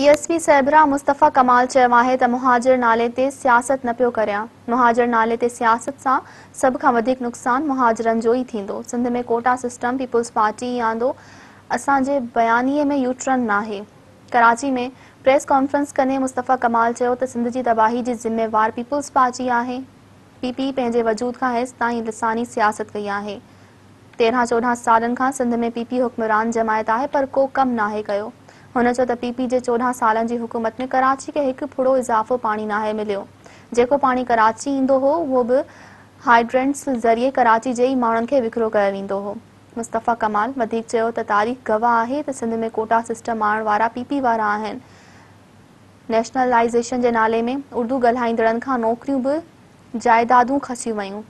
P S P साहिबरा मुस्तफ़ा कमाल चयो आहे त मुहाजर नाले ते सियासत न पियो करियां मुहाजर नाले ते सियासत सां सभु खां वधीक नुक़सानु मुहाजरनि जो ई थींदो सिंध में कोटा सिस्टम पीपुल्स पार्टी ई आंदो असांजे बयानीअ में यूट्रन नाहे कराची में प्रेस कॉन्फ्रेंस कंदे मुस्तफ़ा कमाल चयो त सिंध जी तबाही जी ज़िम्मेवारु पीपुल्स पार्टी आहे पीपी पंहिंजे वजूद खां हेसि ताईं इंसानी सियासत कई आहे तेरहं चोॾहं सालनि खां सिंध में पीपी हुकमरान जमायत आहे पर को कमु नाहे कयो हुन चयो त पीपी जे चोॾहं सालनि जी हुकूमत में कराची खे हिकु फुड़ो इज़ाफ़ो पाणी नाहे मिलियो जेको पाणी कराची ईंदो हो उहो बि हाइड्रेंट्स ज़रिए कराची जे ई माण्हुनि खे विकिणो कयो वेंदो हो मुस्तफा कमाल वधीक चयो त तारीख़ गवाह आहे त सिंध में कोटा सिस्टम आणण वारा पी पी वारा आहिनि नेशनलाइज़ेशन जे नाले में उर्दु ॻाल्हाईंदड़नि खां नौकरियूं बि जाइदादूं खसियूं वयूं